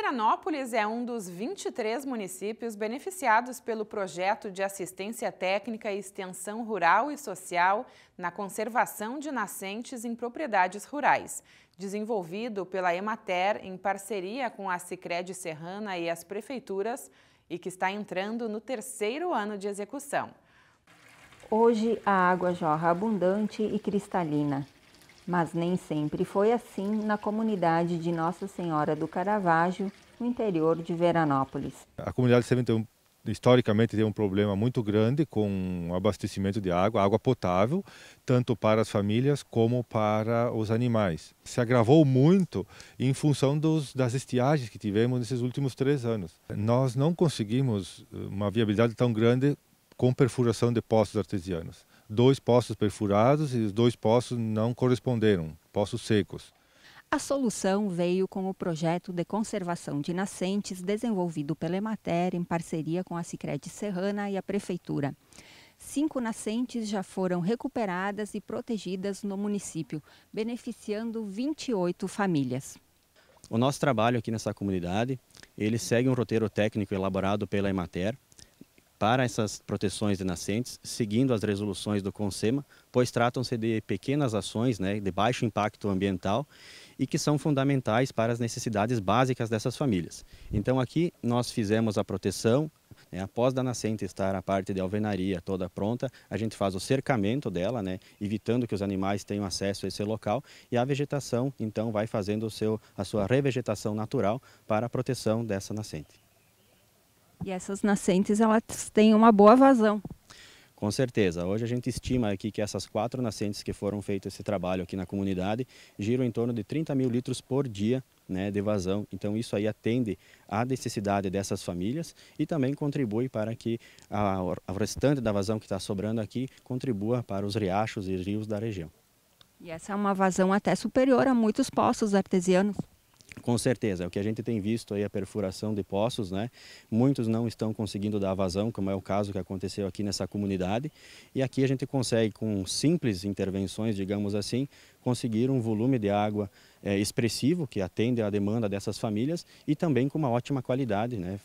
Veranópolis é um dos 23 municípios beneficiados pelo projeto de assistência técnica e extensão rural e social na conservação de nascentes em propriedades rurais, desenvolvido pela Emater em parceria com a Sicredi Serrana e as prefeituras e que está entrando no terceiro ano de execução. Hoje a água jorra abundante e cristalina. Mas nem sempre foi assim na comunidade de Nossa Senhora do Caravaggio, no interior de Veranópolis. A comunidade 71 historicamente tem um problema muito grande com abastecimento de água, água potável, tanto para as famílias como para os animais. Se agravou muito em função dos, das estiagens que tivemos nesses últimos três anos. Nós não conseguimos eh, uma viabilidade tão grande com perfuração de poços artesianos. Dois poços perfurados e os dois poços não corresponderam, poços secos. A solução veio com o projeto de conservação de nascentes desenvolvido pela Emater em parceria com a Sicredi Serrana e a Prefeitura. Cinco nascentes já foram recuperadas e protegidas no município, beneficiando 28 famílias. O nosso trabalho aqui nessa comunidade, ele segue um roteiro técnico elaborado pela Emater, para essas proteções de nascentes, seguindo as resoluções do CONSEMA, pois tratam-se de pequenas ações né, de baixo impacto ambiental e que são fundamentais para as necessidades básicas dessas famílias. Então aqui nós fizemos a proteção, né, após da nascente estar a parte de alvenaria toda pronta, a gente faz o cercamento dela, né, evitando que os animais tenham acesso a esse local e a vegetação então vai fazendo o seu, a sua revegetação natural para a proteção dessa nascente. E essas nascentes elas têm uma boa vazão. Com certeza. Hoje a gente estima aqui que essas quatro nascentes que foram feitas esse trabalho aqui na comunidade giram em torno de 30 mil litros por dia né, de vazão. Então isso aí atende à necessidade dessas famílias e também contribui para que a, a restante da vazão que está sobrando aqui contribua para os riachos e rios da região. E essa é uma vazão até superior a muitos poços artesianos. Com certeza, é o que a gente tem visto aí, a perfuração de poços, né? Muitos não estão conseguindo dar vazão, como é o caso que aconteceu aqui nessa comunidade. E aqui a gente consegue, com simples intervenções, digamos assim, conseguir um volume de água é, expressivo, que atende à demanda dessas famílias, e também com uma ótima qualidade, né?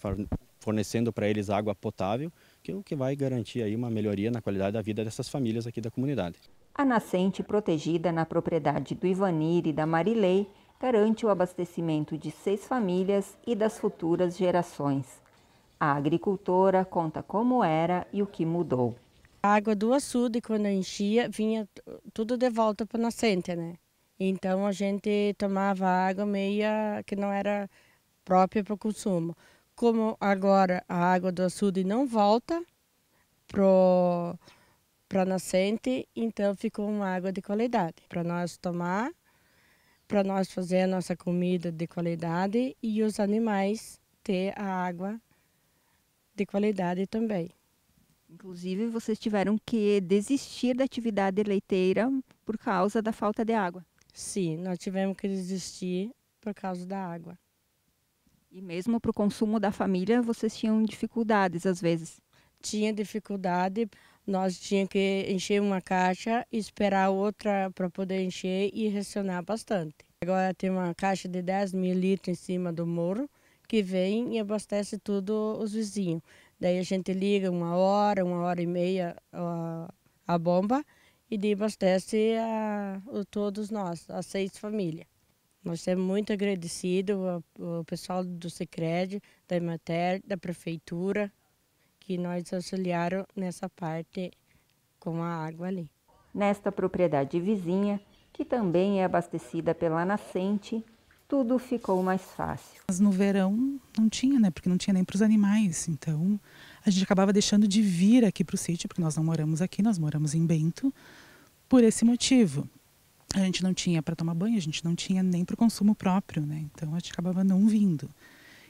Fornecendo para eles água potável, que é o que vai garantir aí uma melhoria na qualidade da vida dessas famílias aqui da comunidade. A nascente protegida na propriedade do Ivanir e da Marilei garante o abastecimento de seis famílias e das futuras gerações. A agricultora conta como era e o que mudou. A água do açude, quando enchia, vinha tudo de volta para a nascente, né? Então a gente tomava água meia que não era própria para o consumo. Como agora a água do açude não volta para a nascente, então ficou uma água de qualidade para nós tomar para nós fazer a nossa comida de qualidade e os animais ter a água de qualidade também. Inclusive, vocês tiveram que desistir da atividade leiteira por causa da falta de água. Sim, nós tivemos que desistir por causa da água. E mesmo para o consumo da família, vocês tinham dificuldades às vezes? Tinha dificuldade nós tinha que encher uma caixa, esperar outra para poder encher e racionar bastante. Agora tem uma caixa de 10 mil litros em cima do muro que vem e abastece tudo os vizinhos. Daí a gente liga uma hora, uma hora e meia a, a bomba e abastece a, a todos nós, as seis famílias. Nós somos é muito agradecidos ao, pessoal do secred da Imater, da Prefeitura, que nós auxiliaram nessa parte com a água ali. Nesta propriedade vizinha, que também é abastecida pela nascente, tudo ficou mais fácil. Mas no verão não tinha, né? Porque não tinha nem para os animais. Então a gente acabava deixando de vir aqui para o sítio, porque nós não moramos aqui, nós moramos em Bento, por esse motivo. A gente não tinha para tomar banho, a gente não tinha nem para o consumo próprio, né? Então a gente acabava não vindo.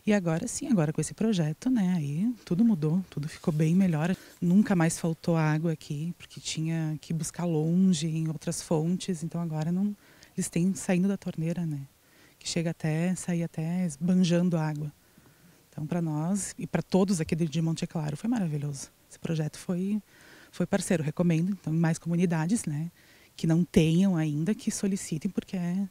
E agora sim, agora com esse projeto, né? Aí tudo mudou, tudo ficou bem melhor. Nunca mais faltou água aqui, porque tinha que buscar longe em outras fontes. Então agora não, eles têm saindo da torneira, né? Que chega até sair até esbanjando água. Então para nós e para todos aqui de Monte Claro foi maravilhoso. Esse projeto foi foi parceiro, recomendo. Então mais comunidades, né? Que não tenham ainda que solicitem porque é,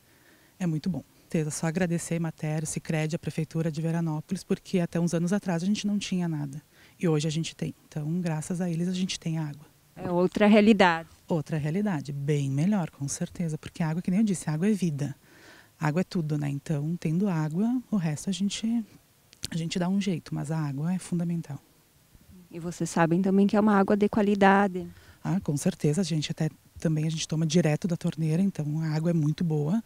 é muito bom certeza, só agradecer a Imatério, Sicredi, a Prefeitura de Veranópolis, porque até uns anos atrás a gente não tinha nada. E hoje a gente tem. Então, graças a eles, a gente tem água. É outra realidade. Outra realidade, bem melhor, com certeza, porque água, que nem eu disse, água é vida. Água é tudo, né? Então, tendo água, o resto a gente a gente dá um jeito, mas a água é fundamental. E vocês sabem também que é uma água de qualidade. Ah, com certeza, a gente até também a gente toma direto da torneira, então a água é muito boa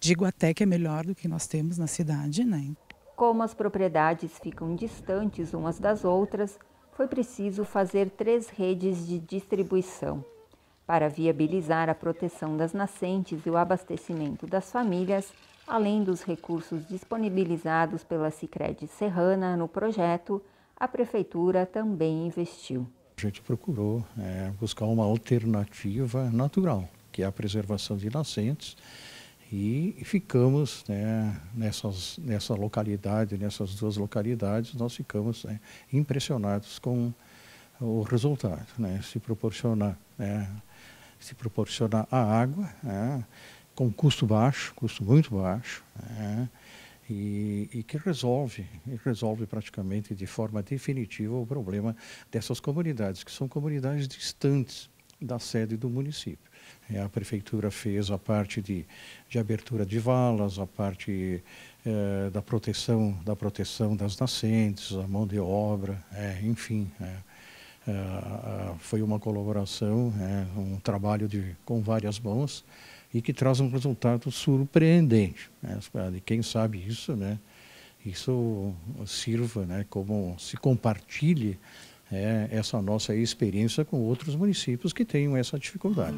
digo até que é melhor do que nós temos na cidade, né? Como as propriedades ficam distantes umas das outras, foi preciso fazer três redes de distribuição. Para viabilizar a proteção das nascentes e o abastecimento das famílias, além dos recursos disponibilizados pela Sicredi Serrana no projeto, a prefeitura também investiu. A gente procurou é, buscar uma alternativa natural, que é a preservação de nascentes e ficamos né, nessas, nessa localidade, nessas duas localidades, nós ficamos né, impressionados com o resultado, né, se proporcionar, né, se proporcionar a água né, com custo baixo, custo muito baixo, né, e, e, que resolve, resolve praticamente de forma definitiva o problema dessas comunidades, que são comunidades distantes, da sede do município. É, a prefeitura fez a parte de, de abertura de valas, a parte é, da, proteção, da proteção das nascentes, a mão de obra, é, enfim. É, é, foi uma colaboração, é, um trabalho de, com várias mãos e que traz um resultado surpreendente. Né? Quem sabe isso, né? isso sirva né? como se compartilhe é, essa nossa experiência com outros municípios que tenham essa dificuldade.